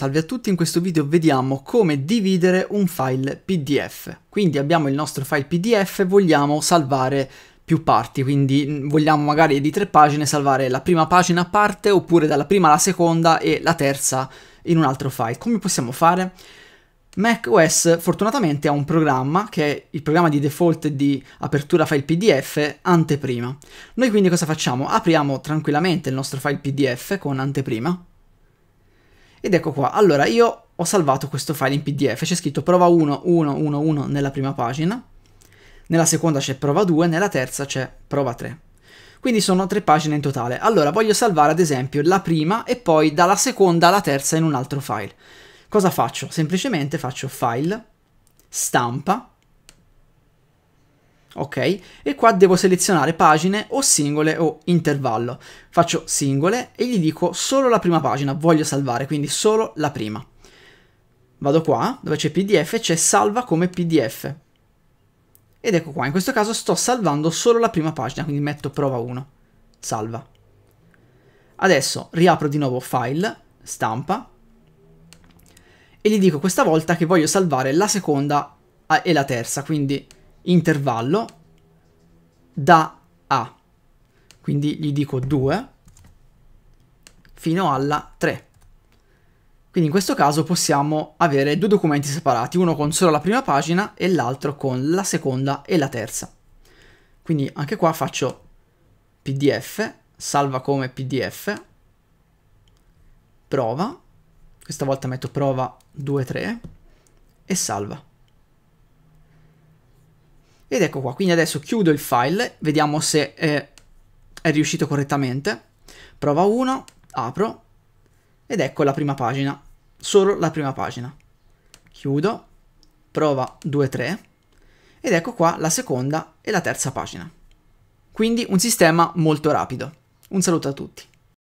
Salve a tutti, in questo video vediamo come dividere un file PDF. Quindi abbiamo il nostro file PDF, e vogliamo salvare più parti, quindi mm, vogliamo magari di tre pagine salvare la prima pagina a parte oppure dalla prima alla seconda e la terza in un altro file. Come possiamo fare? macOS fortunatamente ha un programma che è il programma di default di apertura file PDF anteprima. Noi quindi cosa facciamo? Apriamo tranquillamente il nostro file PDF con anteprima ed ecco qua, allora io ho salvato questo file in PDF, c'è scritto prova 1, 1, 1, 1 nella prima pagina, nella seconda c'è prova 2, nella terza c'è prova 3. Quindi sono tre pagine in totale. Allora voglio salvare ad esempio la prima e poi dalla seconda alla terza in un altro file. Cosa faccio? Semplicemente faccio file, stampa, ok? E qua devo selezionare pagine o singole o intervallo. Faccio singole e gli dico solo la prima pagina, voglio salvare, quindi solo la prima. Vado qua, dove c'è PDF, c'è salva come PDF. Ed ecco qua, in questo caso sto salvando solo la prima pagina, quindi metto prova 1, salva. Adesso riapro di nuovo file, stampa, e gli dico questa volta che voglio salvare la seconda ah, e la terza, quindi intervallo da A. Quindi gli dico 2 fino alla 3. Quindi in questo caso possiamo avere due documenti separati, uno con solo la prima pagina e l'altro con la seconda e la terza. Quindi anche qua faccio pdf, salva come pdf, prova, questa volta metto prova 2, 3 e salva. Ed ecco qua, quindi adesso chiudo il file, vediamo se è, eh, è riuscito correttamente. Prova 1, apro, ed ecco la prima pagina, solo la prima pagina. Chiudo, prova 2, 3, ed ecco qua la seconda e la terza pagina. Quindi un sistema molto rapido. Un saluto a tutti.